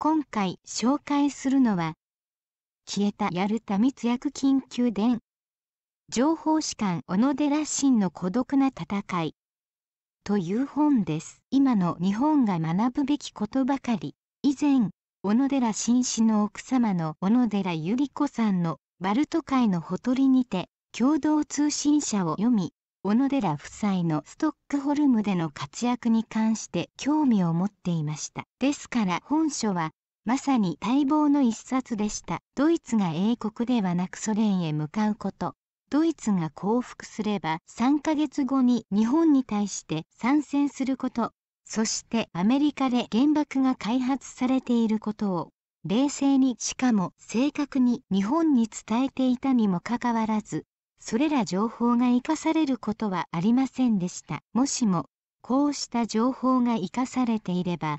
今回紹介するのは、消えたヤルタ密約緊急伝。情報士官小野寺真の孤独な戦い。という本です。今の日本が学ぶべきことばかり。以前、小野寺真氏の奥様の小野寺由里子さんのバルト海のほとりにて、共同通信社を読み、小野寺夫妻のストックホルムでの活躍に関して興味を持っていましたですから本書はまさに待望の一冊でしたドイツが英国ではなくソ連へ向かうことドイツが降伏すれば3ヶ月後に日本に対して参戦することそしてアメリカで原爆が開発されていることを冷静にしかも正確に日本に伝えていたにもかかわらずそれら情報が生かされることはありませんでしたもしもこうした情報が生かされていれば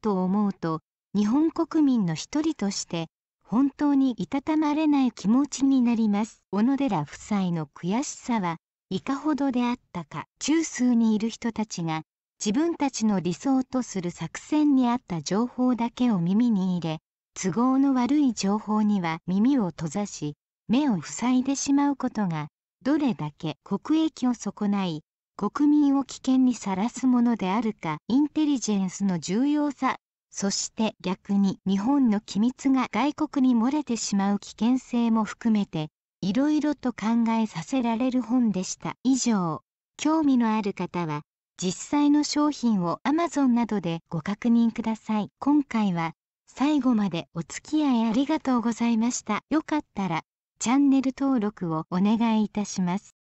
と思うと日本国民の一人として本当にいたたまれない気持ちになります小野寺夫妻の悔しさはいかほどであったか中枢にいる人たちが自分たちの理想とする作戦に合った情報だけを耳に入れ都合の悪い情報には耳を閉ざし目を塞いでしまうことがどれだけ国益を損ない国民を危険にさらすものであるかインテリジェンスの重要さそして逆に日本の機密が外国に漏れてしまう危険性も含めていろいろと考えさせられる本でした以上興味のある方は実際の商品を Amazon などでご確認ください今回は最後までお付き合いありがとうございましたよかったらチャンネル登録をお願いいたします